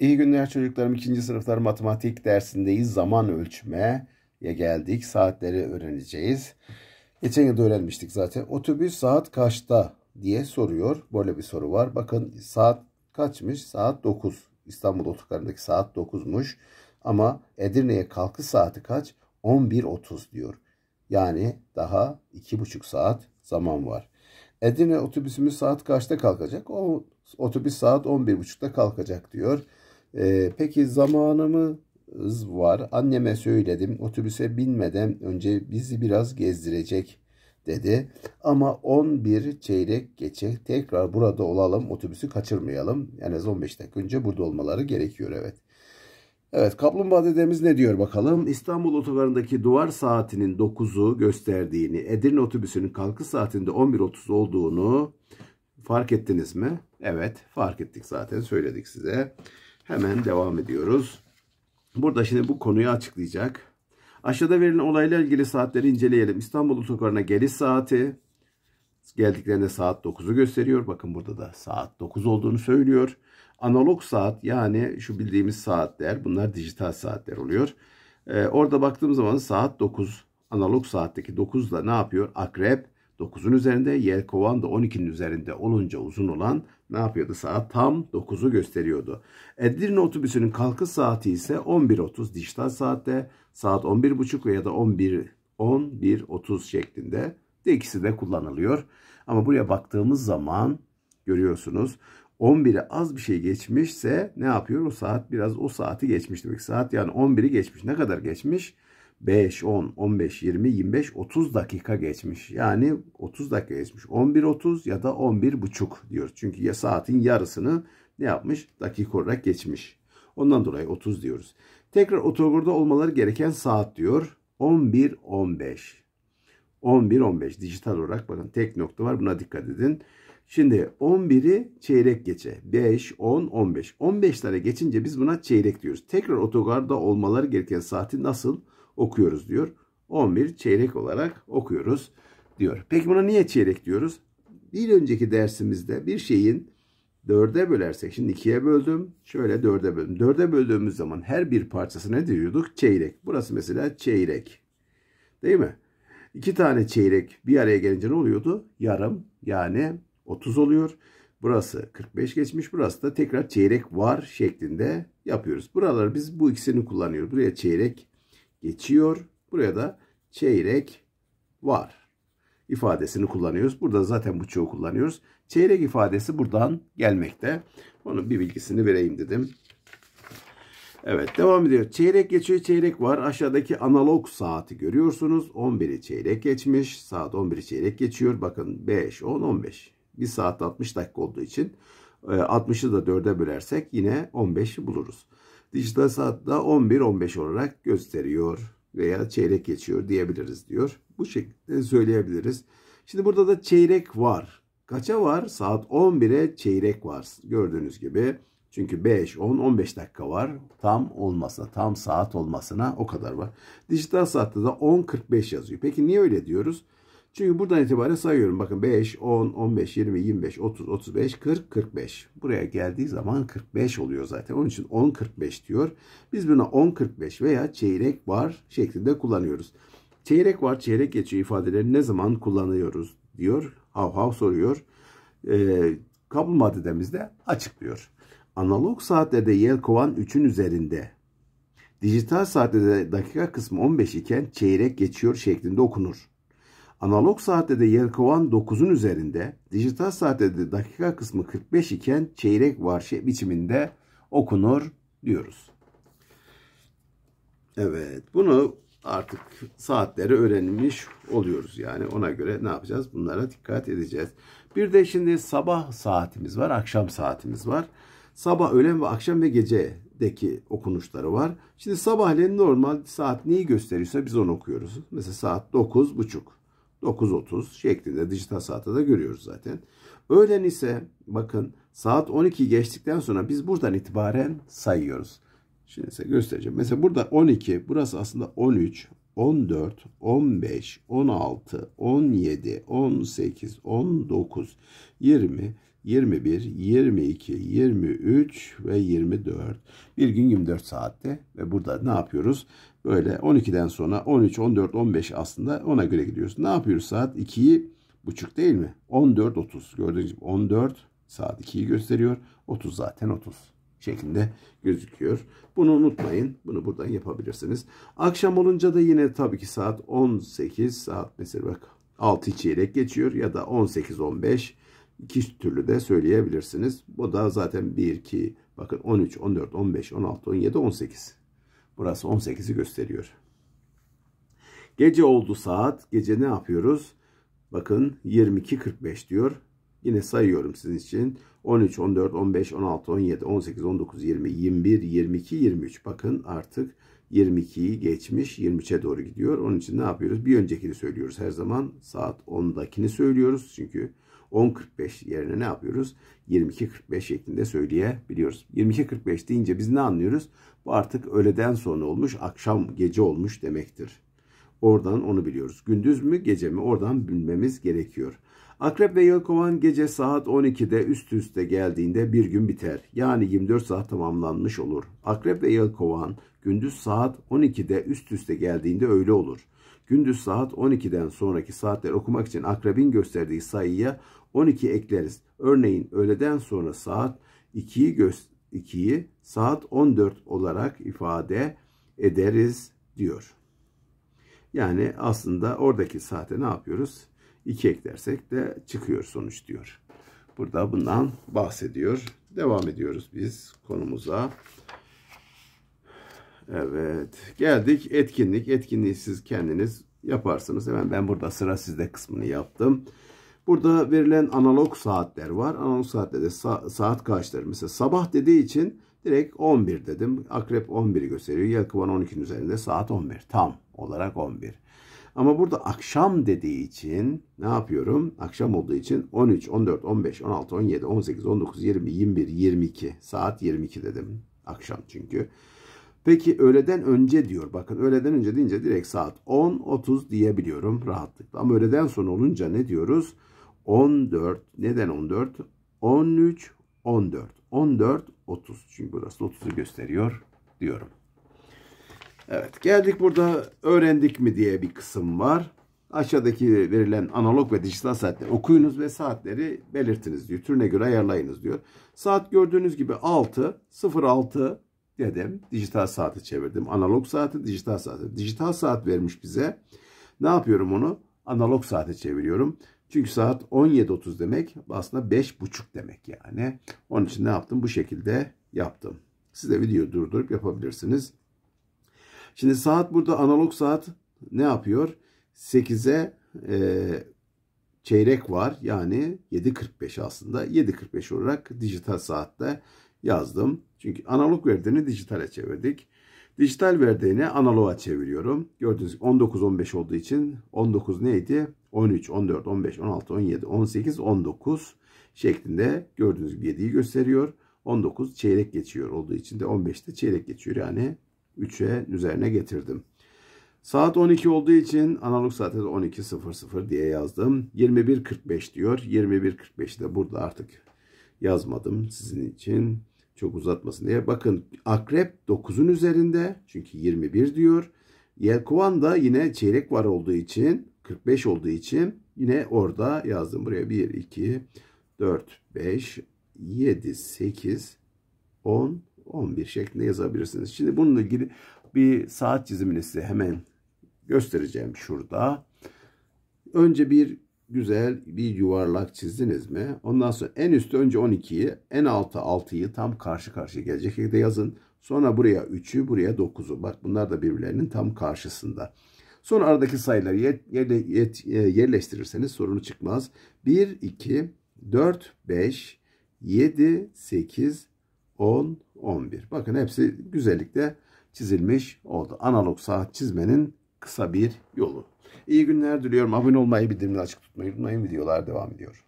İyi günler çocuklarım. İkinci sınıflar matematik dersindeyiz. Zaman ölçmeye geldik. Saatleri öğreneceğiz. Geçen yıl öğrenmiştik zaten. Otobüs saat kaçta diye soruyor. Böyle bir soru var. Bakın saat kaçmış? Saat 9. İstanbul otogarındaki saat 9'muş. Ama Edirne'ye kalkış saati kaç? 11.30 diyor. Yani daha 2,5 saat zaman var. Edirne otobüsümüz saat kaçta kalkacak? O otobüs saat 11.30'da kalkacak diyor. E, peki zamanımız var. Anneme söyledim otobüse binmeden önce bizi biraz gezdirecek dedi. Ama 11 çeyrek geçe tekrar burada olalım otobüsü kaçırmayalım. En yani az 15 dakika önce burada olmaları gerekiyor evet. Evet kaplumbağa dedemiz ne diyor bakalım. İstanbul otogarındaki duvar saatinin 9'u gösterdiğini, Edirne otobüsünün kalkış saatinde 11.30 olduğunu fark ettiniz mi? Evet fark ettik zaten söyledik size. Hemen devam ediyoruz. Burada şimdi bu konuyu açıklayacak. Aşağıda verilen olayla ilgili saatleri inceleyelim. İstanbul otogarına geliş saati geldiklerinde saat 9'u gösteriyor. Bakın burada da saat 9 olduğunu söylüyor. Analog saat yani şu bildiğimiz saatler bunlar dijital saatler oluyor. Ee, orada baktığım zaman saat 9 analog saatteki 9 ne yapıyor? Akrep 9'un üzerinde, kovan da 12'nin üzerinde olunca uzun olan ne yapıyordu? Saat tam 9'u gösteriyordu. Edirne otobüsünün kalkış saati ise 11.30 dijital saatte saat 11.30 ya da 11 11.30 şeklinde de ikisi de kullanılıyor. Ama buraya baktığımız zaman görüyorsunuz 11'e az bir şey geçmişse ne yapıyor? O saat biraz o saati geçmiş demek. Saat yani 11'i geçmiş. Ne kadar geçmiş? 5, 10, 15, 20, 25, 30 dakika geçmiş. Yani 30 dakika geçmiş. 11.30 ya da 11.30 diyoruz. Çünkü ya saatin yarısını ne yapmış? Dakika olarak geçmiş. Ondan dolayı 30 diyoruz. Tekrar otogurda olmaları gereken saat diyor. 11.15. 11.15 dijital olarak bakın tek nokta var buna dikkat edin. Şimdi 11'i çeyrek geçe. 5, 10, 15. 15 tane geçince biz buna çeyrek diyoruz. Tekrar otogarda olmaları gereken saati nasıl? okuyoruz diyor. 11 çeyrek olarak okuyoruz diyor. Peki buna niye çeyrek diyoruz? Bir önceki dersimizde bir şeyin dörde bölersek, şimdi ikiye böldüm, şöyle dörde böldüm. Dörde böldüğümüz zaman her bir parçası ne diyorduk? Çeyrek. Burası mesela çeyrek. Değil mi? İki tane çeyrek bir araya gelince ne oluyordu? Yarım yani 30 oluyor. Burası 45 geçmiş. Burası da tekrar çeyrek var şeklinde yapıyoruz. Buraları biz bu ikisini kullanıyoruz. Buraya çeyrek geçiyor. Buraya da çeyrek var ifadesini kullanıyoruz. Burada zaten bu buçuğu kullanıyoruz. Çeyrek ifadesi buradan gelmekte. Onun bir bilgisini vereyim dedim. Evet devam ediyor. Çeyrek geçiyor çeyrek var. Aşağıdaki analog saati görüyorsunuz. 11'i çeyrek geçmiş. Saat 11'i çeyrek geçiyor. Bakın 5, 10, 15. Bir saat 60 dakika olduğu için 60'ı e, da 4'e bölersek yine 15'i buluruz dijital saatte 11-15 olarak gösteriyor veya çeyrek geçiyor diyebiliriz diyor. Bu şekilde söyleyebiliriz. Şimdi burada da çeyrek var. Kaça var? Saat 11'e çeyrek var. Gördüğünüz gibi. Çünkü 5, 10, 15 dakika var. Tam olmasına, tam saat olmasına o kadar var. Dijital saatte de 10.45 yazıyor. Peki niye öyle diyoruz? Çünkü buradan itibaren sayıyorum. Bakın 5, 10, 15, 20, 25, 30, 35, 40, 45. Buraya geldiği zaman 45 oluyor zaten. Onun için 10, 45 diyor. Biz buna 10, 45 veya çeyrek var şeklinde kullanıyoruz. Çeyrek var, çeyrek geçiyor ifadeleri ne zaman kullanıyoruz diyor. Hav hav soruyor. Ee, kabul maddemizde açıklıyor. Analog saatlerde kovan 3'ün üzerinde. Dijital saatte de dakika kısmı 15 iken çeyrek geçiyor şeklinde okunur. Analog saatte de yer kovan 9'un üzerinde, dijital saatte de dakika kısmı 45 iken çeyrek varşe biçiminde okunur diyoruz. Evet bunu artık saatleri öğrenmiş oluyoruz. Yani ona göre ne yapacağız? Bunlara dikkat edeceğiz. Bir de şimdi sabah saatimiz var, akşam saatimiz var. Sabah, öğlen ve akşam ve gecedeki okunuşları var. Şimdi sabahleyin normal saat neyi gösteriyorsa biz onu okuyoruz. Mesela saat 9.30. 9.30 şeklinde dijital saatte de görüyoruz zaten. Öğlen ise bakın saat 12 geçtikten sonra biz buradan itibaren sayıyoruz. Şimdi size göstereceğim. Mesela burada 12, burası aslında 13, 14, 15, 16, 17, 18, 19, 20, 21, 22, 23 ve 24. Bir gün 24 saatte ve burada ne yapıyoruz? Öyle 12'den sonra 13, 14, 15 aslında ona göre gidiyoruz. Ne yapıyoruz? Saat 2'yi buçuk değil mi? 14.30 gördüğünüz gibi 14 saat 2'yi gösteriyor. 30 zaten 30 şeklinde gözüküyor. Bunu unutmayın. Bunu buradan yapabilirsiniz. Akşam olunca da yine tabii ki saat 18 saat mesela bak 6 çeyrek geçiyor ya da 18-15 iki türlü de söyleyebilirsiniz. Bu da zaten 1, 2, bakın 13, 14, 15, 16, 17, 18 Burası 18'i gösteriyor. Gece oldu saat. Gece ne yapıyoruz? Bakın 22.45 diyor. Yine sayıyorum sizin için. 13, 14, 15, 16, 17, 18, 19, 20, 21, 22, 23. Bakın artık 22'yi geçmiş 23'e doğru gidiyor. Onun için ne yapıyoruz? Bir öncekini söylüyoruz her zaman. Saat 10'dakini söylüyoruz. Çünkü 10.45 yerine ne yapıyoruz? 22.45 şeklinde söyleyebiliyoruz. 22.45 deyince biz ne anlıyoruz? Bu artık öğleden sonra olmuş, akşam gece olmuş demektir. Oradan onu biliyoruz. Gündüz mü gece mi oradan bilmemiz gerekiyor. Akrep ve Yelkovan gece saat 12'de üst üste geldiğinde bir gün biter. Yani 24 saat tamamlanmış olur. Akrep ve Yelkovan gündüz saat 12'de üst üste geldiğinde öyle olur. Gündüz saat 12'den sonraki saatleri okumak için akrebin gösterdiği sayıya 12 ekleriz. Örneğin öğleden sonra saat 2'yi 2'yi saat 14 olarak ifade ederiz diyor. Yani aslında oradaki saate ne yapıyoruz? 2 eklersek de çıkıyor sonuç diyor. Burada bundan bahsediyor. Devam ediyoruz biz konumuza. Evet. Geldik etkinlik. Etkinliği siz kendiniz yaparsınız. Hemen ben burada sıra sizde kısmını yaptım. Burada verilen analog saatler var. Analog saatte de saat kaçtır? Mesela sabah dediği için direkt 11 dedim. Akrep 11 gösteriyor. Yelkovan 12'nin üzerinde saat 11. Tam olarak 11. Ama burada akşam dediği için ne yapıyorum? Akşam olduğu için 13, 14, 15, 16, 17, 18, 19, 20, 21, 22. Saat 22 dedim. Akşam çünkü. Peki öğleden önce diyor. Bakın öğleden önce deyince direkt saat 10.30 diyebiliyorum rahatlıkla. Ama öğleden sonra olunca ne diyoruz? 14. Neden 14? 13, 14. 14, 30. Çünkü burası 30'u gösteriyor diyorum. Evet geldik burada öğrendik mi diye bir kısım var. Aşağıdaki verilen analog ve dijital saatleri okuyunuz ve saatleri belirtiniz diyor. Türüne göre ayarlayınız diyor. Saat gördüğünüz gibi 6, 06, dedim. Dijital saati çevirdim. Analog saati dijital saati. Dijital saat vermiş bize. Ne yapıyorum onu? Analog saate çeviriyorum. Çünkü saat 17.30 demek aslında 5.30 demek yani. Onun için ne yaptım? Bu şekilde yaptım. Siz de videoyu durdurup yapabilirsiniz. Şimdi saat burada analog saat ne yapıyor? 8'e e, çeyrek var. Yani 7.45 aslında. 7.45 olarak dijital saatte yazdım. Çünkü analog verdiğini dijitale çevirdik. Dijital verdiğini analoğa çeviriyorum. Gördüğünüz gibi 19-15 olduğu için 19 neydi? 13, 14, 15, 16, 17, 18, 19 şeklinde gördüğünüz gibi 7'yi gösteriyor. 19 çeyrek geçiyor olduğu için de 15'te çeyrek geçiyor. Yani 3'e üzerine getirdim. Saat 12 olduğu için analog saatte de 12.00 diye yazdım. 21.45 diyor. 21.45'i de burada artık yazmadım sizin için. Çok uzatmasın diye. Bakın akrep 9'un üzerinde. Çünkü 21 diyor. Yelkovan da yine çeyrek var olduğu için 45 olduğu için yine orada yazdım buraya 1, 2, 4, 5, 7, 8, 10, 11 şeklinde yazabilirsiniz. Şimdi bununla ilgili bir saat çizimini size hemen göstereceğim şurada. Önce bir güzel bir yuvarlak çizdiniz mi? Ondan sonra en üstte önce 12'yi, en altı 6'yı tam karşı karşıya gelecek şekilde yazın. Sonra buraya 3'ü, buraya 9'u. Bak bunlar da birbirlerinin tam karşısında. Sonra aradaki sayıları e, yerleştirirseniz sorunu çıkmaz. 1, 2, 4, 5, 7, 8, 10, 11. Bakın hepsi güzellikle çizilmiş oldu. Analog saat çizmenin kısa bir yolu. İyi günler diliyorum. Abone olmayı, bildirimleri açık tutmayı unutmayın. Videolar devam ediyor.